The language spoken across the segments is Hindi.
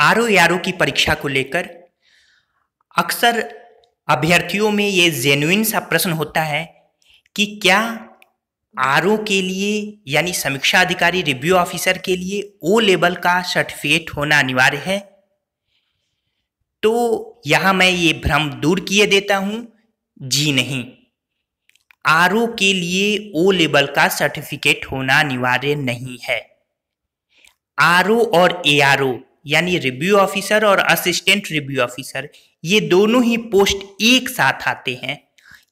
आर ओ ओ की परीक्षा को लेकर अक्सर अभ्यर्थियों में ये जेन्यून सा प्रश्न होता है कि क्या आर ओ के लिए यानी समीक्षा अधिकारी रिव्यू ऑफिसर के लिए ओ लेवल का सर्टिफिकेट होना अनिवार्य है तो यहाँ मैं ये भ्रम दूर किए देता हूँ जी नहीं आर ओ के लिए ओ लेवल का सर्टिफिकेट होना अनिवार्य नहीं है आर ओ और ए आर ओ यानी रिव्यू ऑफिसर और असिस्टेंट रिव्यू ऑफिसर ये दोनों ही पोस्ट एक साथ आते हैं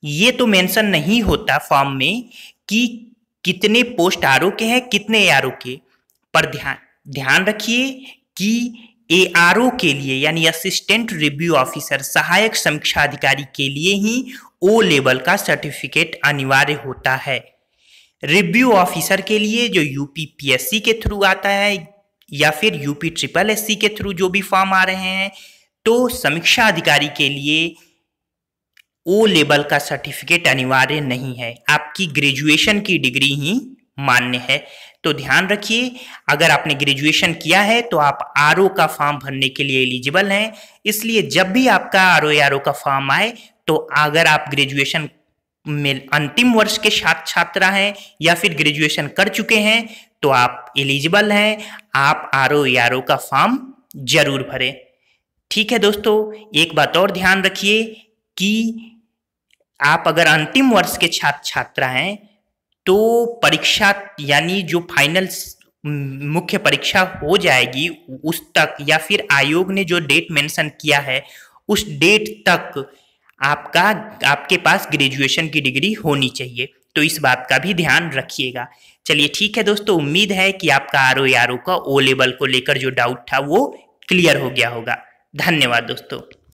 ये तो मेंशन नहीं होता फॉर्म में कि कितने पोस्ट आर के हैं कितने ए के पर ध्यान ध्यान रखिए कि ए के लिए यानी असिस्टेंट रिव्यू ऑफिसर सहायक समीक्षा अधिकारी के लिए ही ओ लेवल का सर्टिफिकेट अनिवार्य होता है रिव्यू ऑफिसर के लिए जो यूपीपीएससी के थ्रू आता है या फिर यूपी ट्रिपल एस के थ्रू जो भी फॉर्म आ रहे हैं तो समीक्षा अधिकारी के लिए ओ लेवल का सर्टिफिकेट अनिवार्य नहीं है आपकी ग्रेजुएशन की डिग्री ही मान्य है तो ध्यान रखिए अगर आपने ग्रेजुएशन किया है तो आप आर का फॉर्म भरने के लिए एलिजिबल हैं इसलिए जब भी आपका आर ओ का फॉर्म आए तो अगर आप ग्रेजुएशन में अंतिम वर्ष के छात्र छात्रा हैं या फिर ग्रेजुएशन कर चुके हैं तो आप एलिजिबल हैं आप आर ओ आर ओ का फॉर्म जरूर भरें ठीक है दोस्तों एक बात और ध्यान रखिए कि आप अगर अंतिम वर्ष के छात्र छात्रा हैं तो परीक्षा यानी जो फाइनल मुख्य परीक्षा हो जाएगी उस तक या फिर आयोग ने जो डेट मेंशन किया है उस डेट तक आपका आपके पास ग्रेजुएशन की डिग्री होनी चाहिए तो इस बात का भी ध्यान रखिएगा चलिए ठीक है दोस्तों उम्मीद है कि आपका आर ओ का ओ लेवल को लेकर जो डाउट था वो क्लियर हो गया होगा धन्यवाद दोस्तों